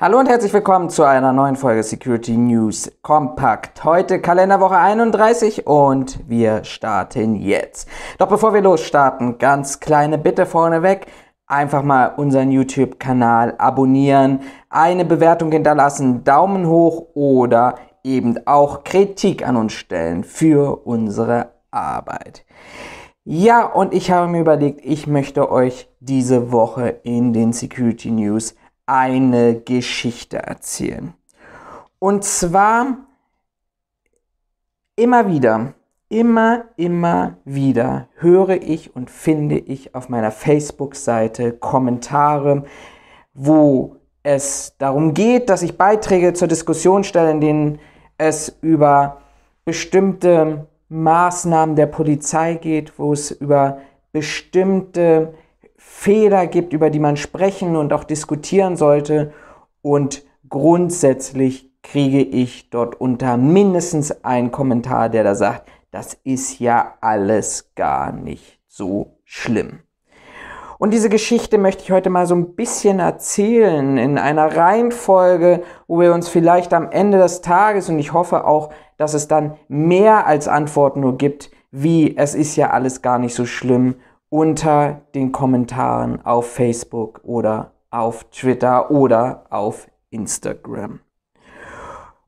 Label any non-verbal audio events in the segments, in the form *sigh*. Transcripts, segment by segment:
Hallo und herzlich willkommen zu einer neuen Folge Security News Kompakt. Heute Kalenderwoche 31 und wir starten jetzt. Doch bevor wir losstarten, ganz kleine Bitte vorneweg. Einfach mal unseren YouTube-Kanal abonnieren, eine Bewertung hinterlassen, Daumen hoch oder eben auch Kritik an uns stellen für unsere Arbeit. Ja, und ich habe mir überlegt, ich möchte euch diese Woche in den Security News eine Geschichte erzählen. Und zwar immer wieder, immer, immer wieder höre ich und finde ich auf meiner Facebook-Seite Kommentare, wo es darum geht, dass ich Beiträge zur Diskussion stelle, in denen es über bestimmte Maßnahmen der Polizei geht, wo es über bestimmte Feder gibt, über die man sprechen und auch diskutieren sollte. Und grundsätzlich kriege ich dort unter mindestens einen Kommentar, der da sagt, das ist ja alles gar nicht so schlimm. Und diese Geschichte möchte ich heute mal so ein bisschen erzählen in einer Reihenfolge, wo wir uns vielleicht am Ende des Tages und ich hoffe auch, dass es dann mehr als Antwort nur gibt, wie es ist ja alles gar nicht so schlimm unter den Kommentaren auf Facebook oder auf Twitter oder auf Instagram.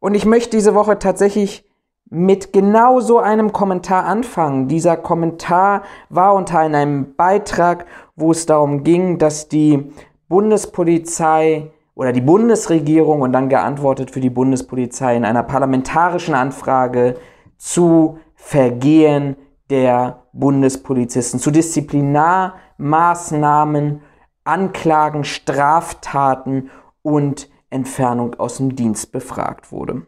Und ich möchte diese Woche tatsächlich mit genau so einem Kommentar anfangen. Dieser Kommentar war unter einem Beitrag, wo es darum ging, dass die Bundespolizei oder die Bundesregierung und dann geantwortet für die Bundespolizei in einer parlamentarischen Anfrage zu Vergehen der Bundespolizisten, zu Disziplinarmaßnahmen, Anklagen, Straftaten und Entfernung aus dem Dienst befragt wurde.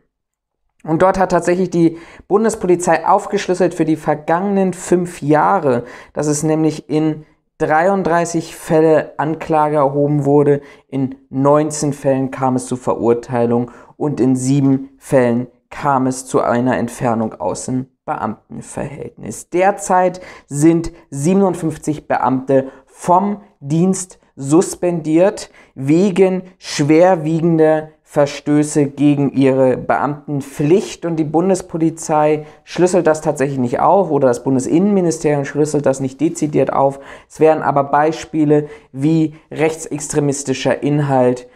Und dort hat tatsächlich die Bundespolizei aufgeschlüsselt für die vergangenen fünf Jahre, dass es nämlich in 33 Fälle Anklage erhoben wurde, in 19 Fällen kam es zu Verurteilung und in sieben Fällen kam es zu einer Entfernung aus dem Beamtenverhältnis. Derzeit sind 57 Beamte vom Dienst suspendiert wegen schwerwiegender Verstöße gegen ihre Beamtenpflicht und die Bundespolizei schlüsselt das tatsächlich nicht auf oder das Bundesinnenministerium schlüsselt das nicht dezidiert auf. Es wären aber Beispiele wie rechtsextremistischer Inhalt,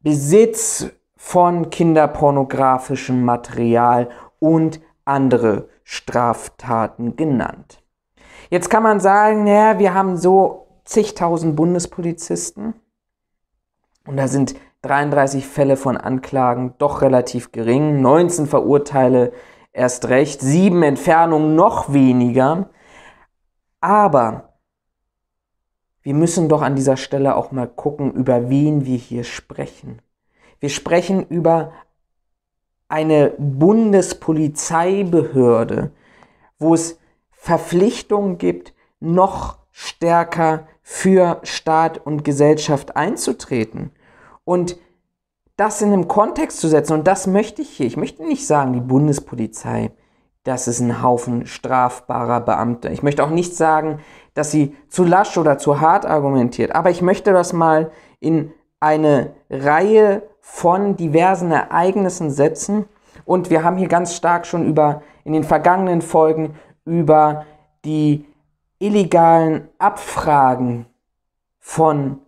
Besitz von kinderpornografischem Material und andere Straftaten genannt. Jetzt kann man sagen, naja, wir haben so zigtausend Bundespolizisten und da sind 33 Fälle von Anklagen doch relativ gering, 19 Verurteile erst recht, 7 Entfernungen noch weniger. Aber wir müssen doch an dieser Stelle auch mal gucken, über wen wir hier sprechen. Wir sprechen über eine Bundespolizeibehörde, wo es Verpflichtungen gibt, noch stärker für Staat und Gesellschaft einzutreten. Und das in einem Kontext zu setzen, und das möchte ich hier. Ich möchte nicht sagen, die Bundespolizei, das ist ein Haufen strafbarer Beamter. Ich möchte auch nicht sagen, dass sie zu lasch oder zu hart argumentiert, aber ich möchte das mal in eine Reihe von diversen Ereignissen setzen. Und wir haben hier ganz stark schon über in den vergangenen Folgen über die illegalen Abfragen von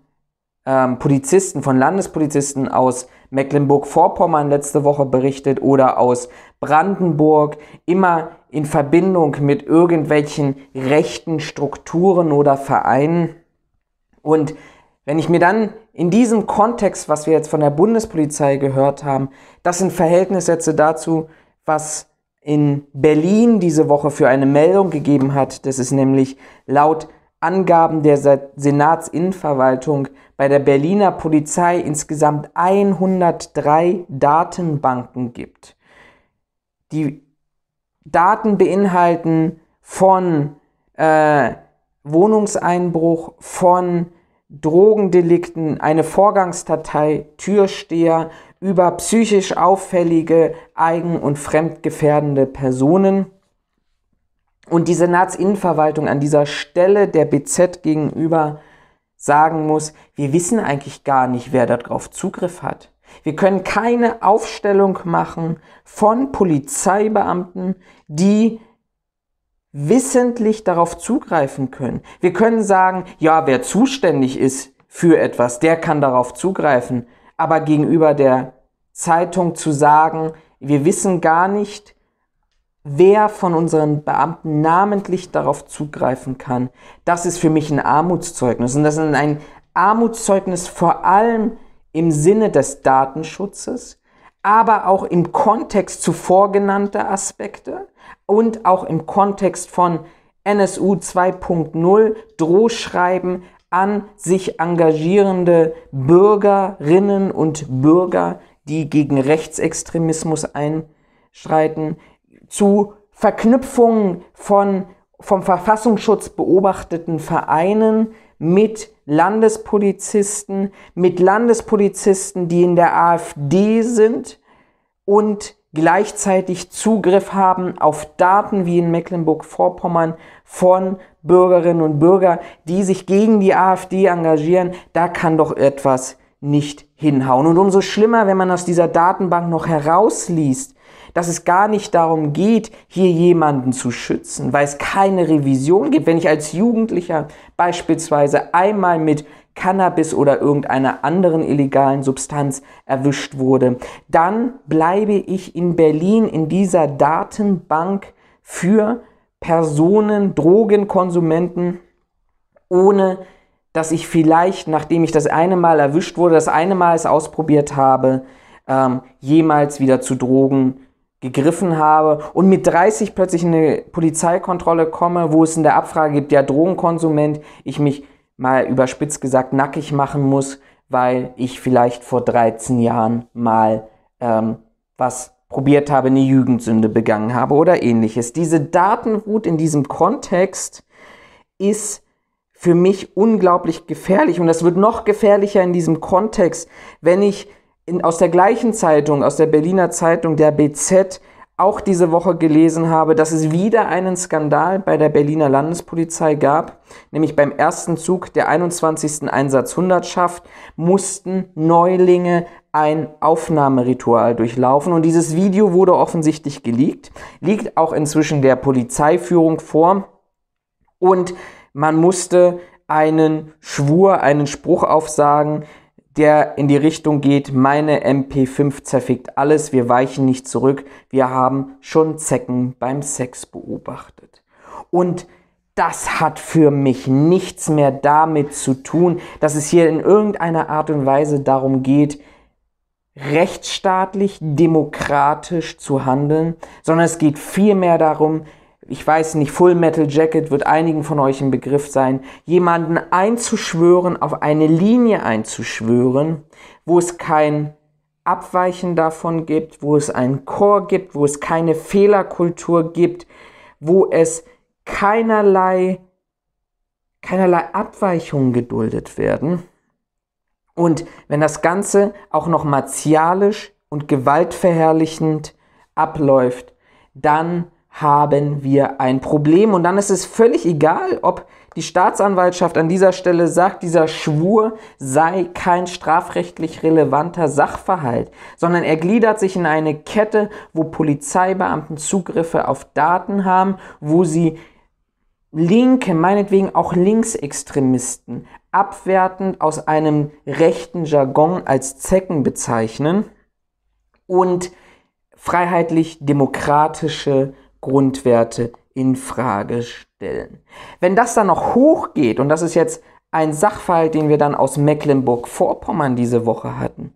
ähm, Polizisten, von Landespolizisten aus Mecklenburg-Vorpommern letzte Woche berichtet oder aus Brandenburg, immer in Verbindung mit irgendwelchen rechten Strukturen oder Vereinen. Und wenn ich mir dann in diesem Kontext, was wir jetzt von der Bundespolizei gehört haben, das in Verhältnis setze dazu, was in Berlin diese Woche für eine Meldung gegeben hat, dass es nämlich laut Angaben der Senatsinnenverwaltung bei der Berliner Polizei insgesamt 103 Datenbanken gibt. Die Daten beinhalten von äh, Wohnungseinbruch, von Drogendelikten, eine Vorgangsdatei, Türsteher, über psychisch auffällige, eigen- und fremdgefährdende Personen. Und die Senatsinnenverwaltung an dieser Stelle der BZ gegenüber sagen muss, wir wissen eigentlich gar nicht, wer darauf Zugriff hat. Wir können keine Aufstellung machen von Polizeibeamten, die wissentlich darauf zugreifen können. Wir können sagen, ja, wer zuständig ist für etwas, der kann darauf zugreifen. Aber gegenüber der Zeitung zu sagen, wir wissen gar nicht, wer von unseren Beamten namentlich darauf zugreifen kann, das ist für mich ein Armutszeugnis. Und das ist ein Armutszeugnis vor allem im Sinne des Datenschutzes, aber auch im Kontext zuvor genannter Aspekte und auch im Kontext von NSU 2.0 Drohschreiben an sich engagierende Bürgerinnen und Bürger, die gegen Rechtsextremismus einschreiten, zu Verknüpfungen von vom Verfassungsschutz beobachteten Vereinen mit Landespolizisten, mit Landespolizisten, die in der AfD sind und gleichzeitig Zugriff haben auf Daten wie in Mecklenburg-Vorpommern von Bürgerinnen und Bürgern, die sich gegen die AfD engagieren, da kann doch etwas nicht hinhauen. Und umso schlimmer, wenn man aus dieser Datenbank noch herausliest, dass es gar nicht darum geht, hier jemanden zu schützen, weil es keine Revision gibt. Wenn ich als Jugendlicher beispielsweise einmal mit Cannabis oder irgendeiner anderen illegalen Substanz erwischt wurde, dann bleibe ich in Berlin in dieser Datenbank für Personen, Drogenkonsumenten, ohne dass ich vielleicht, nachdem ich das eine Mal erwischt wurde, das eine Mal es ausprobiert habe, ähm, jemals wieder zu Drogen gegriffen habe und mit 30 plötzlich in eine Polizeikontrolle komme, wo es in der Abfrage gibt, ja, Drogenkonsument, ich mich mal überspitzt gesagt nackig machen muss, weil ich vielleicht vor 13 Jahren mal ähm, was probiert habe, eine Jugendsünde begangen habe oder ähnliches. Diese Datenwut in diesem Kontext ist für mich unglaublich gefährlich und das wird noch gefährlicher in diesem Kontext, wenn ich in, aus der gleichen Zeitung, aus der Berliner Zeitung, der BZ, auch diese Woche gelesen habe, dass es wieder einen Skandal bei der Berliner Landespolizei gab, nämlich beim ersten Zug der 21. Einsatzhundertschaft mussten Neulinge ein Aufnahmeritual durchlaufen und dieses Video wurde offensichtlich geleakt, liegt auch inzwischen der Polizeiführung vor und man musste einen Schwur, einen Spruch aufsagen, der in die Richtung geht, meine MP5 zerfickt alles, wir weichen nicht zurück, wir haben schon Zecken beim Sex beobachtet. Und das hat für mich nichts mehr damit zu tun, dass es hier in irgendeiner Art und Weise darum geht, rechtsstaatlich, demokratisch zu handeln, sondern es geht vielmehr darum, ich weiß nicht, Full Metal Jacket wird einigen von euch im Begriff sein, jemanden einzuschwören, auf eine Linie einzuschwören, wo es kein Abweichen davon gibt, wo es einen Chor gibt, wo es keine Fehlerkultur gibt, wo es keinerlei, keinerlei Abweichungen geduldet werden. Und wenn das Ganze auch noch martialisch und gewaltverherrlichend abläuft, dann haben wir ein Problem. Und dann ist es völlig egal, ob die Staatsanwaltschaft an dieser Stelle sagt, dieser Schwur sei kein strafrechtlich relevanter Sachverhalt, sondern er gliedert sich in eine Kette, wo Polizeibeamten Zugriffe auf Daten haben, wo sie Linke, meinetwegen auch Linksextremisten, abwertend aus einem rechten Jargon als Zecken bezeichnen und freiheitlich-demokratische Grundwerte in Frage stellen. Wenn das dann noch hochgeht, und das ist jetzt ein Sachverhalt, den wir dann aus Mecklenburg-Vorpommern diese Woche hatten,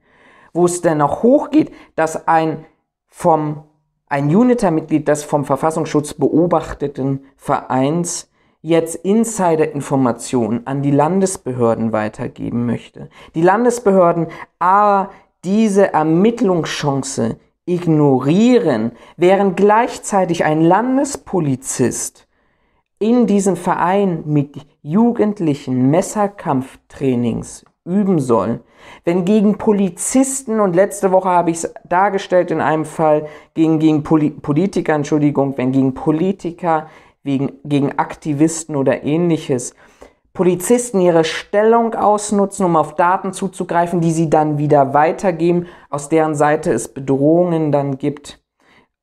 wo es dann noch hochgeht, dass ein vom ein Uniter-Mitglied des vom Verfassungsschutz beobachteten Vereins jetzt Insider-Informationen an die Landesbehörden weitergeben möchte. Die Landesbehörden aber diese Ermittlungschance ignorieren, während gleichzeitig ein Landespolizist in diesem Verein mit Jugendlichen Messerkampftrainings üben soll, wenn gegen Polizisten, und letzte Woche habe ich es dargestellt in einem Fall, gegen, gegen Poli Politiker, Entschuldigung, wenn gegen Politiker, wegen, gegen Aktivisten oder ähnliches Polizisten ihre Stellung ausnutzen, um auf Daten zuzugreifen, die sie dann wieder weitergeben, aus deren Seite es Bedrohungen dann gibt.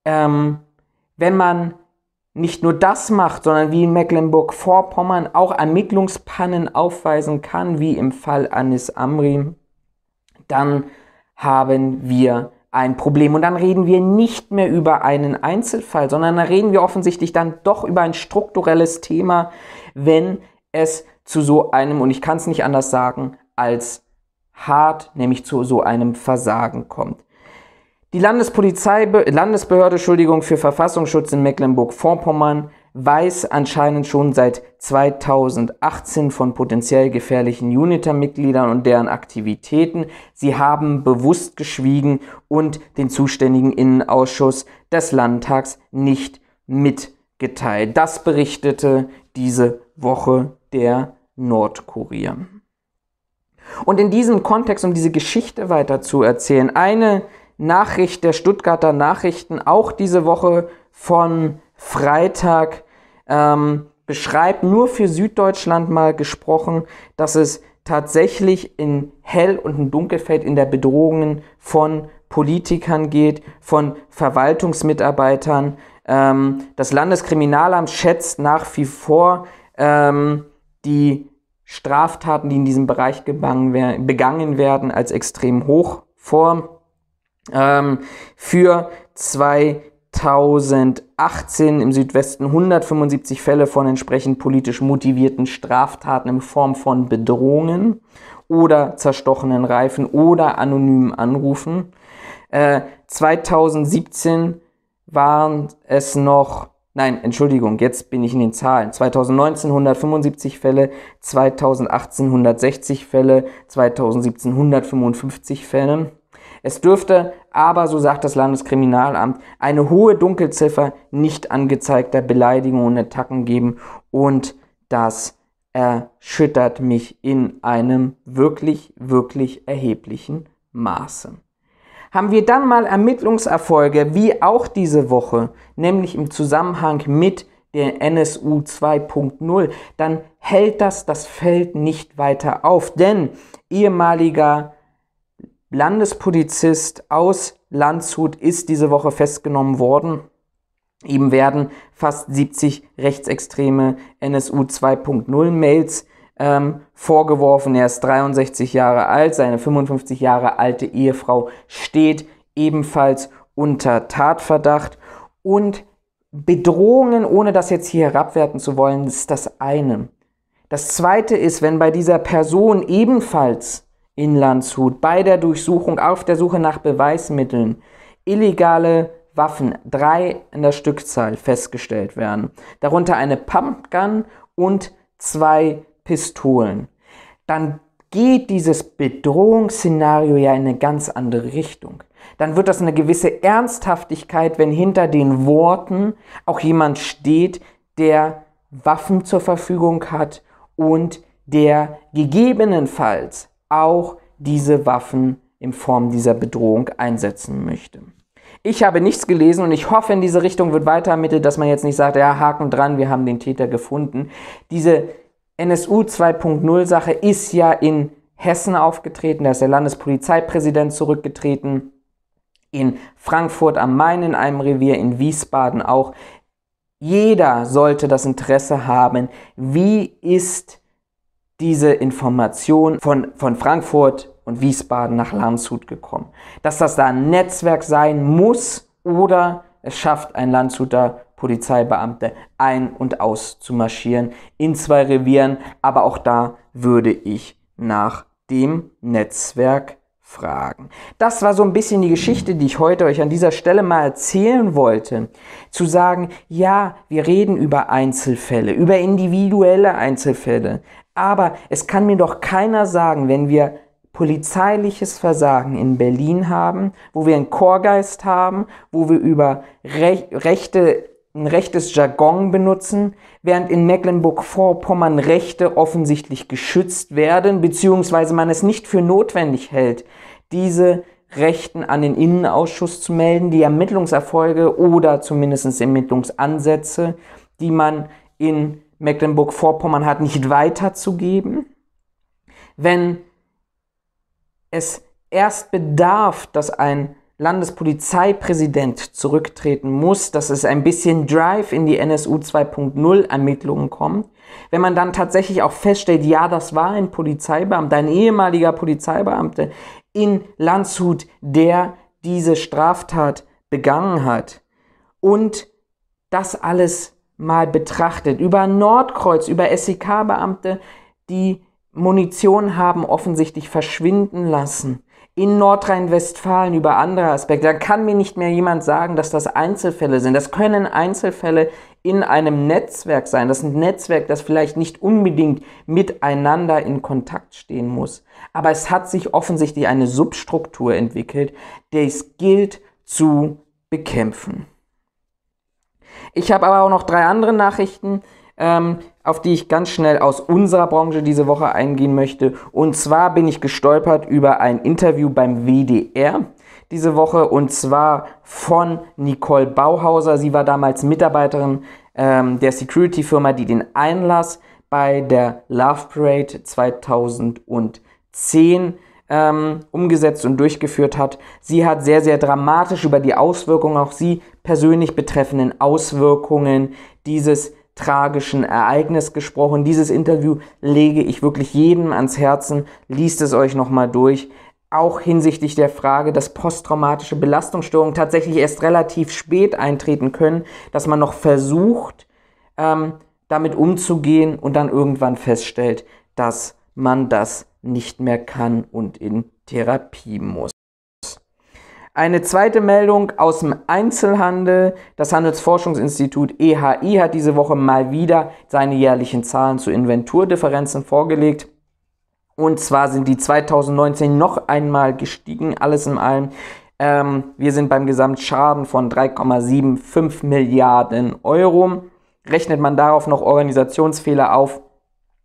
Ähm, wenn man nicht nur das macht, sondern wie in Mecklenburg-Vorpommern auch Ermittlungspannen aufweisen kann, wie im Fall Anis Amri, dann haben wir ein Problem. Und dann reden wir nicht mehr über einen Einzelfall, sondern dann reden wir offensichtlich dann doch über ein strukturelles Thema, wenn es zu so einem, und ich kann es nicht anders sagen, als hart, nämlich zu so einem Versagen kommt. Die Landespolizei, Landesbehörde Entschuldigung, für Verfassungsschutz in Mecklenburg-Vorpommern weiß anscheinend schon seit 2018 von potenziell gefährlichen UNITA-Mitgliedern und deren Aktivitäten. Sie haben bewusst geschwiegen und den zuständigen Innenausschuss des Landtags nicht mitgeteilt. Das berichtete diese Woche der Nordkorea. Und in diesem Kontext, um diese Geschichte weiter zu erzählen, eine Nachricht der Stuttgarter Nachrichten, auch diese Woche von Freitag, ähm, beschreibt nur für Süddeutschland mal gesprochen, dass es tatsächlich in Hell- und in Dunkelfeld in der Bedrohung von Politikern geht, von Verwaltungsmitarbeitern. Ähm, das Landeskriminalamt schätzt nach wie vor ähm, die Straftaten, die in diesem Bereich begangen werden, als extrem hoch vor. Ähm, für 2018 im Südwesten 175 Fälle von entsprechend politisch motivierten Straftaten in Form von Bedrohungen oder zerstochenen Reifen oder anonymen Anrufen. Äh, 2017 waren es noch Nein, Entschuldigung, jetzt bin ich in den Zahlen. 2019 175 Fälle, 2018 160 Fälle, 2017 155 Fälle. Es dürfte aber, so sagt das Landeskriminalamt, eine hohe Dunkelziffer nicht angezeigter Beleidigungen und Attacken geben und das erschüttert mich in einem wirklich, wirklich erheblichen Maße. Haben wir dann mal Ermittlungserfolge, wie auch diese Woche, nämlich im Zusammenhang mit der NSU 2.0, dann hält das das Feld nicht weiter auf. Denn ehemaliger Landespolizist aus Landshut ist diese Woche festgenommen worden. Ihm werden fast 70 rechtsextreme NSU 2.0 Mails ähm, vorgeworfen. Er ist 63 Jahre alt, seine 55 Jahre alte Ehefrau steht ebenfalls unter Tatverdacht und Bedrohungen, ohne das jetzt hier herabwerten zu wollen, ist das eine. Das zweite ist, wenn bei dieser Person ebenfalls in Landshut bei der Durchsuchung auf der Suche nach Beweismitteln illegale Waffen, drei in der Stückzahl, festgestellt werden. Darunter eine Pumpgun und zwei Pistolen, dann geht dieses Bedrohungsszenario ja in eine ganz andere Richtung. Dann wird das eine gewisse Ernsthaftigkeit, wenn hinter den Worten auch jemand steht, der Waffen zur Verfügung hat und der gegebenenfalls auch diese Waffen in Form dieser Bedrohung einsetzen möchte. Ich habe nichts gelesen und ich hoffe, in diese Richtung wird weiter ermittelt, dass man jetzt nicht sagt, ja, Haken dran, wir haben den Täter gefunden. Diese NSU 2.0 Sache ist ja in Hessen aufgetreten, da ist der Landespolizeipräsident zurückgetreten, in Frankfurt am Main in einem Revier, in Wiesbaden auch. Jeder sollte das Interesse haben, wie ist diese Information von, von Frankfurt und Wiesbaden nach Landshut gekommen. Dass das da ein Netzwerk sein muss oder es schafft ein Landshuter Polizeibeamte ein- und auszumarschieren in zwei Revieren. Aber auch da würde ich nach dem Netzwerk fragen. Das war so ein bisschen die Geschichte, die ich heute euch an dieser Stelle mal erzählen wollte. Zu sagen, ja, wir reden über Einzelfälle, über individuelle Einzelfälle. Aber es kann mir doch keiner sagen, wenn wir polizeiliches Versagen in Berlin haben, wo wir einen Chorgeist haben, wo wir über Re rechte ein rechtes Jargon benutzen, während in Mecklenburg-Vorpommern Rechte offensichtlich geschützt werden, beziehungsweise man es nicht für notwendig hält, diese Rechten an den Innenausschuss zu melden, die Ermittlungserfolge oder zumindest Ermittlungsansätze, die man in Mecklenburg-Vorpommern hat, nicht weiterzugeben. Wenn es erst bedarf, dass ein Landespolizeipräsident zurücktreten muss, dass es ein bisschen Drive in die NSU 2.0 Ermittlungen kommt. Wenn man dann tatsächlich auch feststellt, ja, das war ein Polizeibeamter, ein ehemaliger Polizeibeamter in Landshut, der diese Straftat begangen hat. Und das alles mal betrachtet. Über Nordkreuz, über SEK-Beamte, die Munition haben offensichtlich verschwinden lassen in Nordrhein-Westfalen über andere Aspekte. Da kann mir nicht mehr jemand sagen, dass das Einzelfälle sind. Das können Einzelfälle in einem Netzwerk sein. Das ist ein Netzwerk, das vielleicht nicht unbedingt miteinander in Kontakt stehen muss. Aber es hat sich offensichtlich eine Substruktur entwickelt, der es gilt zu bekämpfen. Ich habe aber auch noch drei andere Nachrichten ähm, auf die ich ganz schnell aus unserer Branche diese Woche eingehen möchte. Und zwar bin ich gestolpert über ein Interview beim WDR diese Woche und zwar von Nicole Bauhauser. Sie war damals Mitarbeiterin ähm, der Security-Firma, die den Einlass bei der Love Parade 2010 ähm, umgesetzt und durchgeführt hat. Sie hat sehr, sehr dramatisch über die Auswirkungen, auch sie persönlich betreffenden Auswirkungen dieses tragischen Ereignis gesprochen. Dieses Interview lege ich wirklich jedem ans Herzen. Liest es euch nochmal durch. Auch hinsichtlich der Frage, dass posttraumatische Belastungsstörungen tatsächlich erst relativ spät eintreten können, dass man noch versucht, ähm, damit umzugehen und dann irgendwann feststellt, dass man das nicht mehr kann und in Therapie muss. Eine zweite Meldung aus dem Einzelhandel. Das Handelsforschungsinstitut EHI hat diese Woche mal wieder seine jährlichen Zahlen zu Inventurdifferenzen vorgelegt. Und zwar sind die 2019 noch einmal gestiegen, alles in allem. Ähm, wir sind beim Gesamtschaden von 3,75 Milliarden Euro. Rechnet man darauf noch Organisationsfehler auf,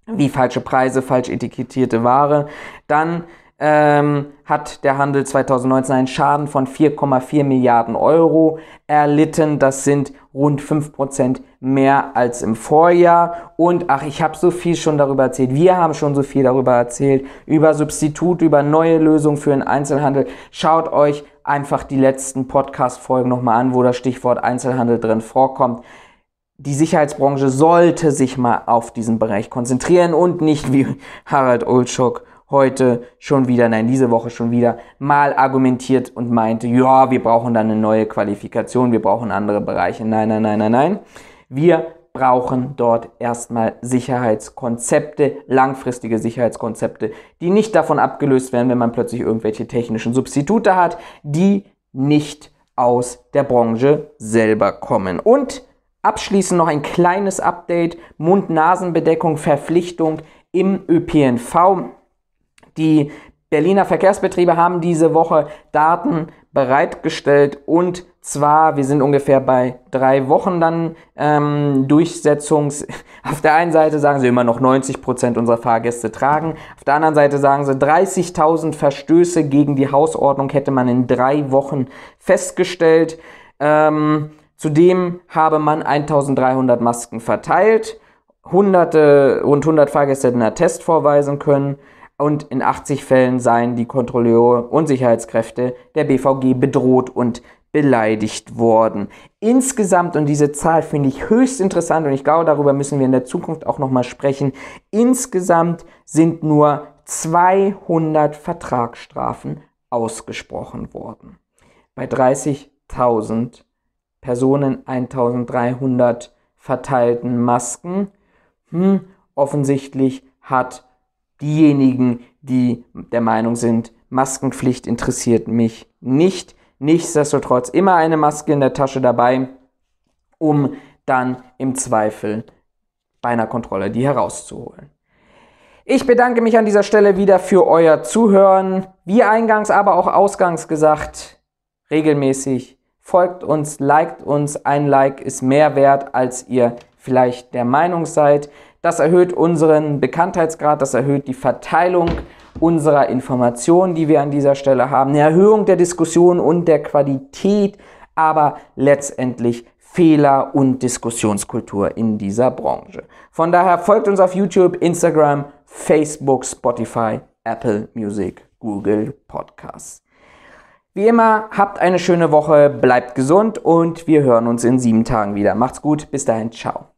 wie falsche Preise, falsch etikettierte Ware, dann ähm, hat der Handel 2019 einen Schaden von 4,4 Milliarden Euro erlitten. Das sind rund 5% mehr als im Vorjahr. Und ach, ich habe so viel schon darüber erzählt. Wir haben schon so viel darüber erzählt. Über Substitut, über neue Lösungen für den Einzelhandel. Schaut euch einfach die letzten Podcast-Folgen nochmal an, wo das Stichwort Einzelhandel drin vorkommt die Sicherheitsbranche sollte sich mal auf diesen Bereich konzentrieren und nicht wie Harald Ulschuk heute schon wieder, nein, diese Woche schon wieder mal argumentiert und meinte, ja, wir brauchen da eine neue Qualifikation, wir brauchen andere Bereiche. Nein, nein, nein, nein, nein. Wir brauchen dort erstmal Sicherheitskonzepte, langfristige Sicherheitskonzepte, die nicht davon abgelöst werden, wenn man plötzlich irgendwelche technischen Substitute hat, die nicht aus der Branche selber kommen. Und abschließend noch ein kleines Update, Mund-Nasen-Bedeckung, Verpflichtung im ÖPNV. Die Berliner Verkehrsbetriebe haben diese Woche Daten bereitgestellt und zwar, wir sind ungefähr bei drei Wochen dann ähm, Durchsetzungs. *laughs* Auf der einen Seite sagen sie immer noch 90 Prozent unserer Fahrgäste tragen. Auf der anderen Seite sagen sie 30.000 Verstöße gegen die Hausordnung hätte man in drei Wochen festgestellt. Ähm, zudem habe man 1.300 Masken verteilt. Hunderte, rund 100 Fahrgäste hätten einen Test vorweisen können und in 80 Fällen seien die Kontrolleure und Sicherheitskräfte der BVG bedroht und beleidigt worden. Insgesamt, und diese Zahl finde ich höchst interessant und ich glaube, darüber müssen wir in der Zukunft auch nochmal sprechen, insgesamt sind nur 200 Vertragsstrafen ausgesprochen worden. Bei 30.000 Personen 1300 verteilten Masken. Hm, offensichtlich hat diejenigen, die der Meinung sind, Maskenpflicht interessiert mich nicht. Nichtsdestotrotz immer eine Maske in der Tasche dabei, um dann im Zweifel bei einer Kontrolle die herauszuholen. Ich bedanke mich an dieser Stelle wieder für euer Zuhören. Wie eingangs, aber auch ausgangs gesagt, regelmäßig folgt uns, liked uns. Ein Like ist mehr wert, als ihr vielleicht der Meinung seid. Das erhöht unseren Bekanntheitsgrad, das erhöht die Verteilung unserer Informationen, die wir an dieser Stelle haben, eine Erhöhung der Diskussion und der Qualität, aber letztendlich Fehler und Diskussionskultur in dieser Branche. Von daher folgt uns auf YouTube, Instagram, Facebook, Spotify, Apple Music, Google Podcasts. Wie immer, habt eine schöne Woche, bleibt gesund und wir hören uns in sieben Tagen wieder. Macht's gut, bis dahin, ciao.